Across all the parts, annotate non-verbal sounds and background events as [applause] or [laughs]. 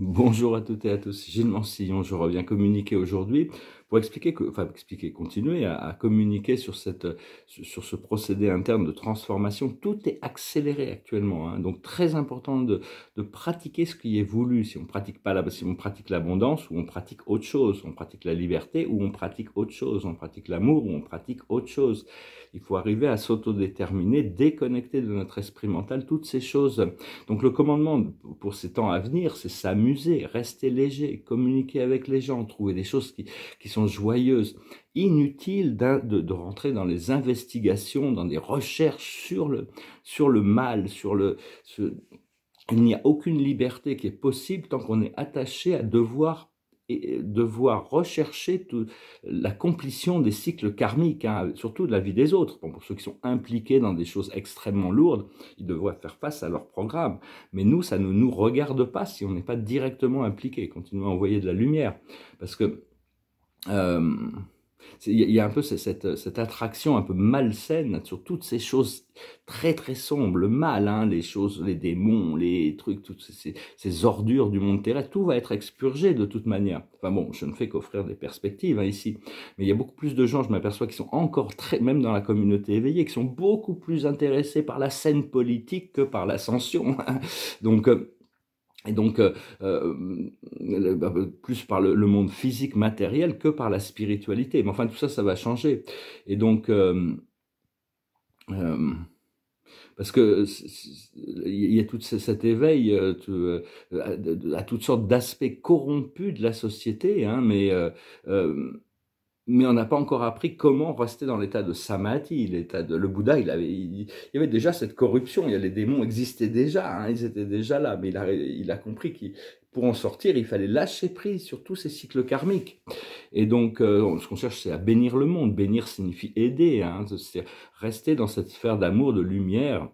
Bonjour à toutes et à tous, Gilles Mansillon, je reviens communiquer aujourd'hui pour expliquer, que, enfin expliquer, continuer à, communiquer sur, cette, sur ce procédé interne de transformation. Tout est accéléré actuellement, hein. donc très important de, de, pratiquer ce qui est voulu. Si on pratique pas la, si on pratique l'abondance ou on pratique autre chose, on pratique la liberté ou on pratique autre chose, on pratique l'amour ou on pratique autre chose. Il faut arriver à s'autodéterminer, déconnecter de notre esprit mental toutes ces choses. Donc le commandement pour ces temps à venir, c'est s'amuser, rester léger, communiquer avec les gens, trouver des choses qui, qui sont joyeuse. Inutile de, rentrer dans les investigations, dans des recherches sur le, sur le mal, sur le... il n'y a aucune liberté qui est possible tant qu'on est attaché à devoir devoir rechercher la complétion des cycles karmiques, hein, surtout de la vie des autres. pour ceux qui sont impliqués dans des choses extrêmement lourdes, ils devraient faire face à leur programme. Mais nous, ça ne nous regarde pas si on n'est pas directement impliqué. continuer à envoyer de la lumière. Parce que euh, il y a un peu cette, attraction un peu malsaine sur toutes ces choses très très sombres, mal, hein, les choses, les démons, les trucs, toutes ces, ordures du monde terrestre, tout va être expurgé de toute manière. Enfin bon, je ne fais qu'offrir des perspectives hein, ici, mais il y a beaucoup plus de gens, je m'aperçois, qui sont encore très, même dans la communauté éveillée, qui sont beaucoup plus intéressés par la scène politique que par l'ascension. Hein. Donc... Euh, et donc euh, euh, euh, plus par le, monde physique, matériel, que par la spiritualité. Mais enfin, tout ça, ça va changer. Et donc, parce que il y a tout cet éveil à, toutes sortes d'aspects corrompus de la société, hein, mais mais on n'a pas encore appris comment rester dans l'état de samadhi, l'état le Bouddha, il avait, il, y avait déjà cette corruption, il y a, les démons existaient déjà, hein, ils étaient déjà là, mais il a, il a compris qu'il pour en sortir, il fallait lâcher prise sur tous ces cycles karmiques. Et donc, euh, ce qu'on cherche, c'est à bénir le monde. Bénir signifie aider, hein, c'est rester dans cette sphère d'amour, de lumière,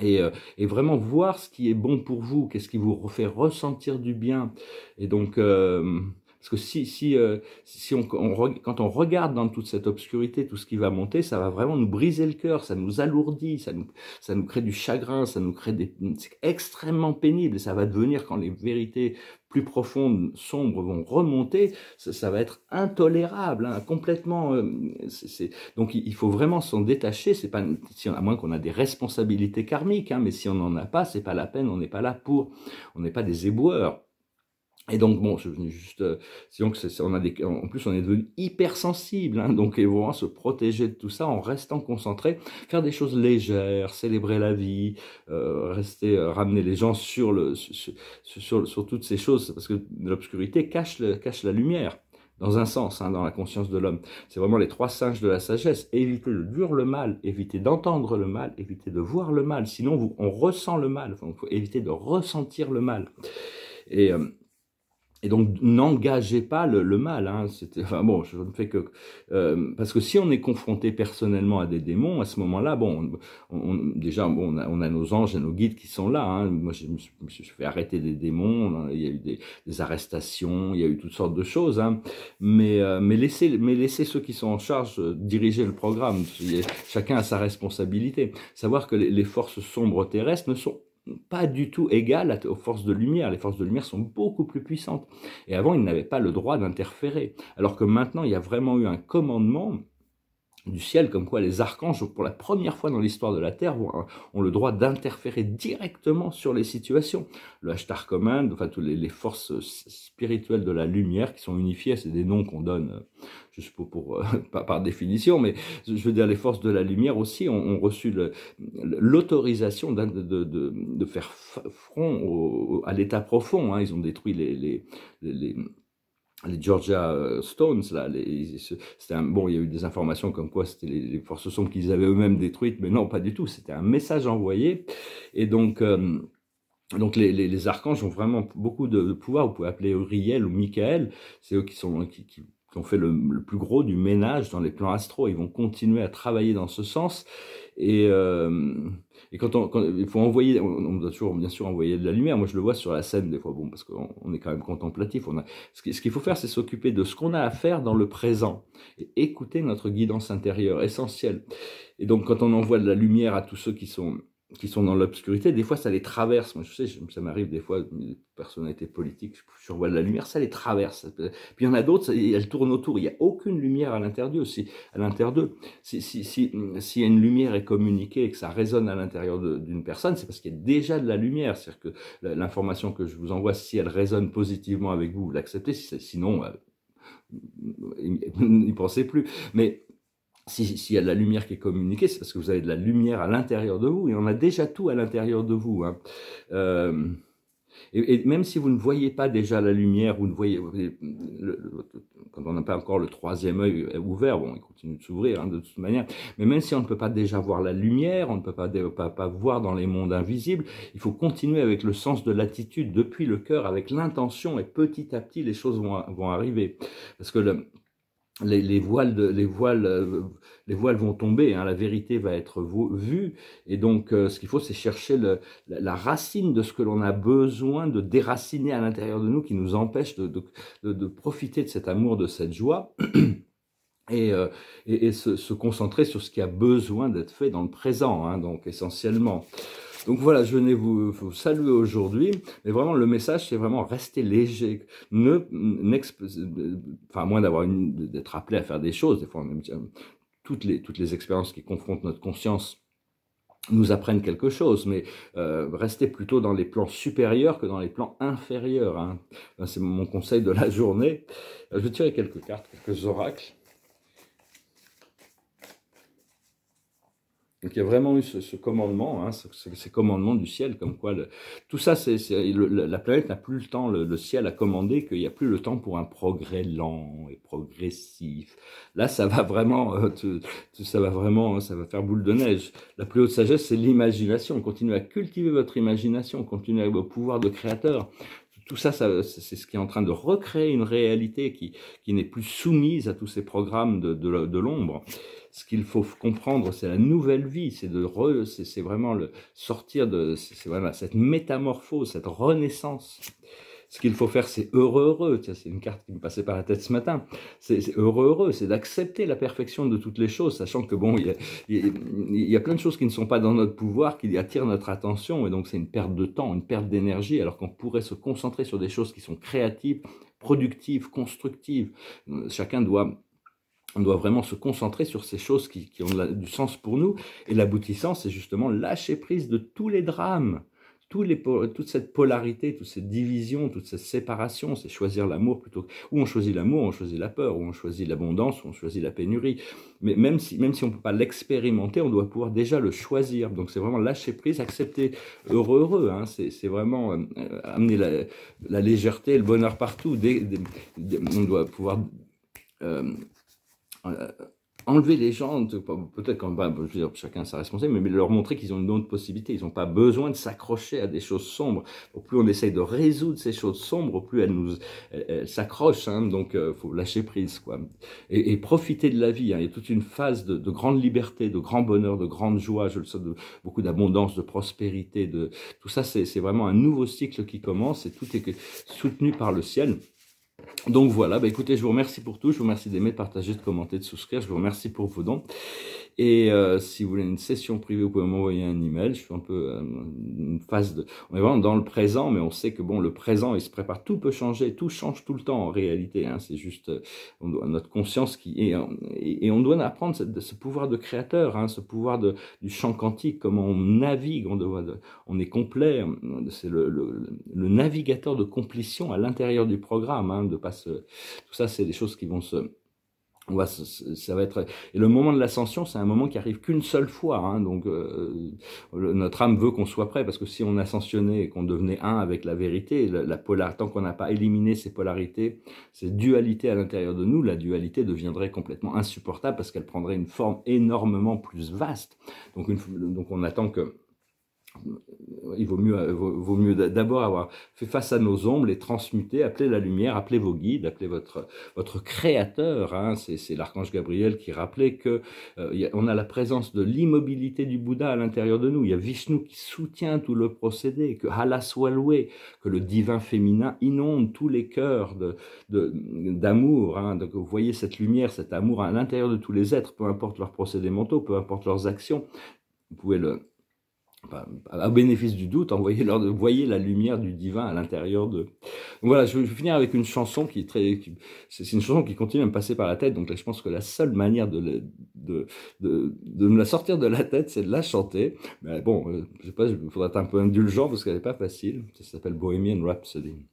et, euh, vraiment voir ce qui est bon pour vous, qu'est-ce qui vous fait ressentir du bien. Et donc, euh, parce que si, si, euh, si on, quand on regarde dans toute cette obscurité tout ce qui va monter, ça va vraiment nous briser le cœur, ça nous alourdit, ça nous, ça nous crée du chagrin, ça nous crée des, c'est extrêmement pénible. Et ça va devenir quand les vérités plus profondes, sombres vont remonter, ça, va être intolérable, hein, complètement. Euh, donc il faut vraiment s'en détacher. C'est pas si on, à moins qu'on a des responsabilités karmiques, hein, mais si on n'en a pas, c'est pas la peine. On n'est pas là pour, on n'est pas des éboueurs. Et donc bon, je venais juste, euh, sinon que on a des, en plus on est devenu hypersensible, hein, donc il faut vraiment se protéger de tout ça en restant concentré, faire des choses légères, célébrer la vie, euh, rester, euh, ramener les gens sur le, sur, sur, toutes ces choses, parce que l'obscurité cache, le, cache la lumière dans un sens, hein, dans la conscience de l'homme. C'est vraiment les trois singes de la sagesse. Éviter de dur le mal, éviter d'entendre le mal, éviter de voir le mal. Sinon, vous, on ressent le mal. il faut éviter de ressentir le mal. Et euh, et donc, n'engagez pas le, mal. Hein. Enfin, bon, je ne fais que euh, parce que si on est confronté personnellement à des démons, à ce moment-là, bon, on, déjà, bon, on a, nos anges et nos guides qui sont là. Hein. Moi, je me, je arrêter des démons. Hein. Il y a eu des, des arrestations, il y a eu toutes sortes de choses. Hein. Mais, euh, mais laissez, mais laissez ceux qui sont en charge euh, diriger le programme. Chacun a sa responsabilité. Savoir que les, les forces sombres terrestres ne sont pas du tout égal aux forces de lumière. Les forces de lumière sont beaucoup plus puissantes. Et avant, ils n'avaient pas le droit d'interférer. Alors que maintenant, il y a vraiment eu un commandement du ciel, comme quoi les archanges, pour la première fois dans l'histoire de la Terre, ont, le droit d'interférer directement sur les situations. Le hashtag commun, enfin, toutes les, forces euh, spirituelles de la lumière qui sont unifiées, c'est des noms qu'on donne, euh, je suppose, pour, euh, [laughs] pas par définition, mais je veux dire, les forces de la lumière aussi ont, reçu l'autorisation de, faire front à l'état profond. Hein. Ils ont détruit les les Georgia euh, Stones, là, c'était bon, il y a eu des informations comme quoi c'était les, forces sombres qu'ils avaient eux-mêmes détruites, mais non, pas du tout, c'était un message envoyé, et donc, euh, donc les, les, les, archanges ont vraiment beaucoup de, pouvoir, vous pouvez appeler Uriel ou Michael, c'est eux qui sont, qui qui ont fait le, plus gros du ménage dans les plans astro. Ils vont continuer à travailler dans ce sens. Et, euh, et quand on, il faut envoyer, on, doit bien sûr envoyer de la lumière. Moi, je le vois sur la scène des fois, bon, parce qu'on est quand même contemplatif. On a, ce qu'il faut faire, c'est s'occuper de ce qu'on a à faire dans le présent et écouter notre guidance intérieure essentielle. Et donc, quand on envoie de la lumière à tous ceux qui sont qui sont dans l'obscurité, des fois ça les traverse. Moi, je sais, ça m'arrive des fois, une personnalité politique je survois de la lumière, ça les traverse. Puis il y en a d'autres, elles tournent autour. Il n'y a aucune lumière à l'intérieur Si, à l'intérieur d'eux. Si, si, si, si, une lumière est communiquée et que ça résonne à l'intérieur d'une personne, c'est parce qu'il y a déjà de la lumière. C'est-à-dire que l'information que je vous envoie, si elle résonne positivement avec vous, vous l'acceptez. Sinon, n'y euh, [laughs] pensez plus. Mais s'il si y a de la lumière qui est communiquée, c'est parce que vous avez de la lumière à l'intérieur de vous, et on a déjà tout à l'intérieur de vous. Hein. Euh, et, même si vous ne voyez pas déjà la lumière, vous ne voyez, quand on n'a pas encore le troisième œil ouvert, bon, il continue de s'ouvrir hein, de toute manière, mais même si on ne peut pas déjà voir la lumière, on ne peut pas, voir dans les mondes invisibles, il faut continuer avec le sens de l'attitude depuis le cœur, avec l'intention, et petit à petit, les choses vont, vont arriver. Parce que le, les, voiles les, voiles, euh, les voiles vont tomber, hein, la vérité va être vue. Et donc, euh, ce qu'il faut, c'est chercher la, racine de ce que l'on a besoin de déraciner à l'intérieur de nous, qui nous empêche de, profiter de cet amour, de cette joie. [clears throat] et, euh, se, concentrer sur ce qui a besoin d'être fait dans le présent, hein, donc essentiellement. Donc voilà, je venais vous, saluer aujourd'hui. Mais vraiment, le message, c'est vraiment rester léger. Ne, enfin, moins d'avoir d'être appelé à faire des choses. Des fois, on toutes les, toutes les expériences qui confrontent notre conscience nous apprennent quelque chose, mais euh, restez plutôt dans les plans supérieurs que dans les plans inférieurs. Hein. C'est mon conseil de la journée. Je vais tirer quelques cartes, quelques oracles. Donc il y a vraiment eu ce, ce commandement, hein, ce, ce, ces commandements du ciel, comme quoi le, tout ça, c'est la planète n'a plus le temps, le, ciel a commandé qu'il n'y a plus le temps pour un progrès lent et progressif. Là, ça va vraiment, euh, tout, ça va vraiment, hein, ça va faire boule de neige. La plus haute sagesse, c'est l'imagination. Continuez à cultiver votre imagination, continuez avec vos pouvoirs de créateur tout ça, ça c'est ce qui est en train de recréer une réalité qui, qui n'est plus soumise à tous ces programmes de, de, de l'ombre ce qu'il faut comprendre, c'est la nouvelle vie, c'est de c'est vraiment le sortir de c'est cette métamorphose, cette renaissance. Ce qu'il faut faire, c'est heureux, heureux. c'est une carte qui me passait par la tête ce matin. C'est heureux, heureux, c'est d'accepter la perfection de toutes les choses, sachant que bon, y, a, il y, a, plein de choses qui ne sont pas dans notre pouvoir, qui attirent notre attention, et donc c'est une perte de temps, une perte d'énergie, alors qu'on pourrait se concentrer sur des choses qui sont créatives, productives, constructives. Chacun doit on doit vraiment se concentrer sur ces choses qui, ont du sens pour nous. Et l'aboutissant, c'est justement lâcher prise de tous les drames, tous toute cette polarité, toute cette division, toute cette séparation. C'est choisir l'amour plutôt que... Ou on choisit l'amour, on choisit la peur, ou on choisit l'abondance, ou on choisit la pénurie. Mais même si, même si on ne peut pas l'expérimenter, on doit pouvoir déjà le choisir. Donc c'est vraiment lâcher prise, accepter heureux, heureux. Hein. C'est vraiment euh, amener la, légèreté, le bonheur partout. on doit pouvoir... Euh, euh, enlever les gens, peut-être quand même, je veux dire, chacun sa responsabilité, mais leur montrer qu'ils ont une autre possibilité. Ils n'ont pas besoin de s'accrocher à des choses sombres. Au plus on essaye de résoudre ces choses sombres, au plus elles nous s'accrochent. Hein. donc, euh, faut lâcher prise, quoi. Et, profiter de la vie. Hein. Il y a toute une phase de, grande liberté, de grand bonheur, de grande joie. Je le sais, de, beaucoup d'abondance, de prospérité, de tout ça. C'est vraiment un nouveau cycle qui commence et tout est soutenu par le ciel. Donc voilà, bah écoutez, je vous remercie pour tout, je vous remercie d'aimer, de partager, de commenter, de souscrire, je vous remercie pour vos dons. Et euh, si vous voulez une session privée, vous pouvez m'envoyer un email. Je suis un peu euh, une phase de... On est vraiment dans le présent, mais on sait que bon, le présent, il se prépare. Tout peut changer, tout change tout le temps en réalité. Hein. C'est juste euh, notre conscience qui... Et, et, on doit apprendre ce pouvoir de créateur, hein, ce pouvoir de, du champ quantique, comment on navigue, on, doit, on est complet. C'est le, le, navigateur de complétion à l'intérieur du programme. Hein, de pas Tout ça, c'est des choses qui vont se on ça, ça, va être et le moment de l'ascension, c'est un moment qui arrive qu'une seule fois. Hein, donc euh, notre âme veut qu'on soit prêt parce que si on ascensionnait et qu'on devenait un avec la vérité, la, polar... tant qu'on n'a pas éliminé ces polarités, ces dualités à l'intérieur de nous, la dualité deviendrait complètement insupportable parce qu'elle prendrait une forme énormément plus vaste. Donc, donc on attend que il vaut mieux, euh, vaut mieux d'abord avoir fait face à nos ombres, les transmuter, appeler la lumière, appeler vos guides, appeler votre, votre créateur. Hein. C'est l'archange Gabriel qui rappelait que euh, on a la présence de l'immobilité du Bouddha à l'intérieur de nous. Il y a Vishnu qui soutient tout le procédé, que Allah soit loué, que le divin féminin inonde tous les cœurs d'amour. De, hein. Donc vous voyez cette lumière, cet amour à l'intérieur de tous les êtres, peu importe leurs procédés mentaux, peu importe leurs actions. Vous pouvez le, au bénéfice du doute, envoyez leur, voyez la lumière du divin à l'intérieur d'eux. Voilà, je vais finir avec une chanson qui est très, c'est une chanson qui continue à me passer par la tête. Donc là, je pense que la seule manière de, de, de, de, me la sortir de la tête, c'est de la chanter. Mais bon, euh, je sais pas, il faudra être un peu indulgent parce qu'elle n'est pas facile. Ça s'appelle Bohemian Rhapsody.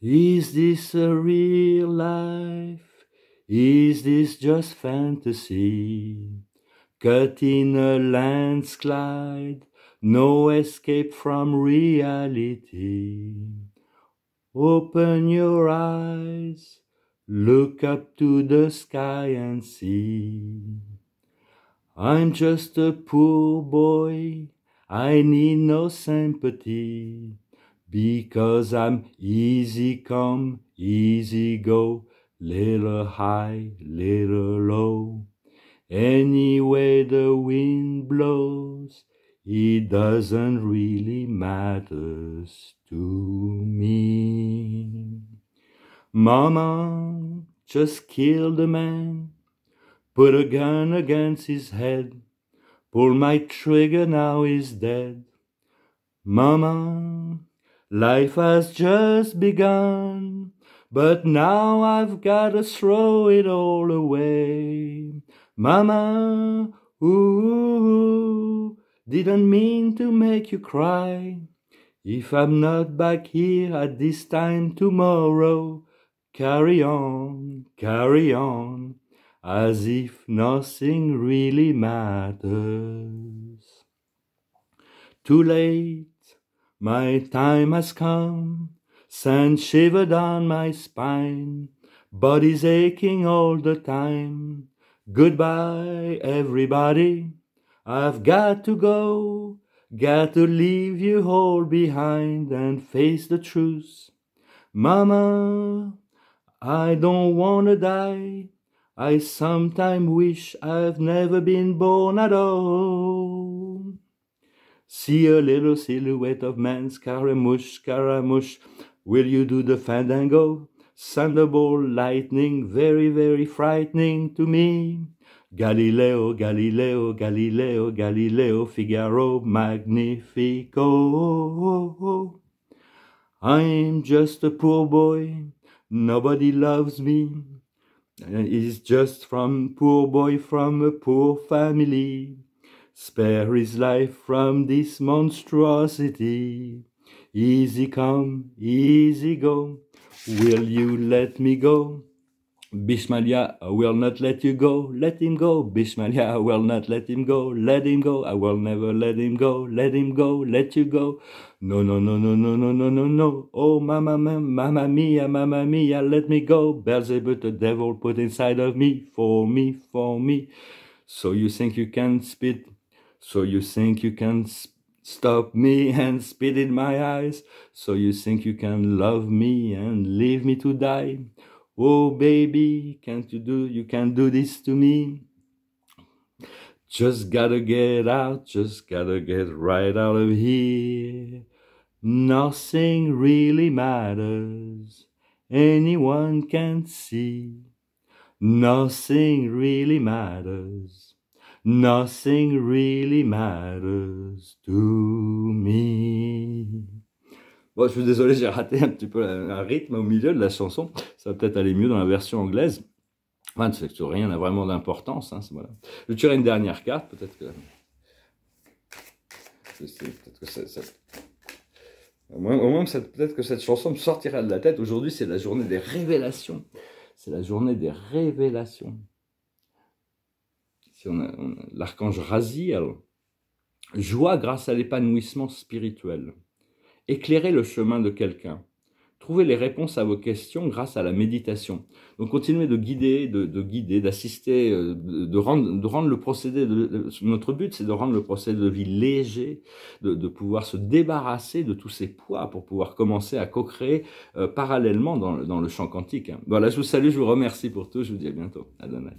Is this a real life? Is this just fantasy? Cut in a landslide, no escape from reality. Open your eyes, look up to the sky and see. I'm just a poor boy, I need no sympathy, because I'm easy come, easy go, little high, little low. Any way the wind blows, it doesn't really matter to me. Mama just killed a man, put a gun against his head, pull my trigger, now he's dead. Mama, life has just begun, but now I've gotta throw it all away. Mama, ooh, didn't mean to make you cry. If I'm not back here at this time tomorrow, carry on, carry on, as if nothing really matters. Too late, my time has come, sand shiver down my spine, body's aching all the time. Goodbye, everybody. I've got to go. Got to leave you all behind and face the truth. Mama, I don't wanna die. I sometimes wish I've never been born at all. See a little silhouette of man, Scaramouche, Scaramouche, will you do the fandango? Thunderbolt lightning, very, very frightening to me. Galileo, Galileo, Galileo, Galileo, Figaro, Magnifico. I'm just a poor boy, nobody loves me. He's just from poor boy from a poor family. Spare his life from this monstrosity. Easy come, easy go. Will you let me go? Bismillah, I will not let you go. Let him go. Bismillah, [laughs] I will not let him go. Let him go. I will never let him go. Let him go. Let you go. No, no, no, no, no, no, no, no, no. Oh, mamma, mamma mia, mamma mia, let me go. Beelzebub, the devil put inside of me, for me, for me. So you think you can spit? So you think you can spit? Stop me [laughs] and spit in my eyes, so you think you can love me and leave me to die. Oh baby, can't you do you can do this to me? Just gotta get out, just gotta get right out of here. Nothing really matters, anyone can see. Nothing really matters. Nothing really matters to me. Bon, je suis désolé, j'ai raté un petit peu un rythme au milieu de la chanson. Ça va peut-être aller mieux dans la version anglaise. Enfin, c'est que rien n'a vraiment d'importance. Hein, voilà. Je tirerai une dernière carte, peut-être que... Peut-être que au moins peut-être que cette chanson me sortira de la tête. Aujourd'hui, c'est la journée des révélations. C'est la journée des révélations l'archange Raziel, joie grâce à l'épanouissement spirituel, éclairer le chemin de quelqu'un, trouver les réponses à vos questions grâce à la méditation. Donc continuez de guider, de, guider, d'assister, euh, de, rendre, le procédé. notre but, c'est de rendre le procédé de vie léger, de, pouvoir se débarrasser de tous ces poids pour pouvoir commencer à co-créer euh, parallèlement dans, le champ quantique. Hein. Voilà, je vous salue, je vous remercie pour tout, je vous dis à bientôt. Adonai.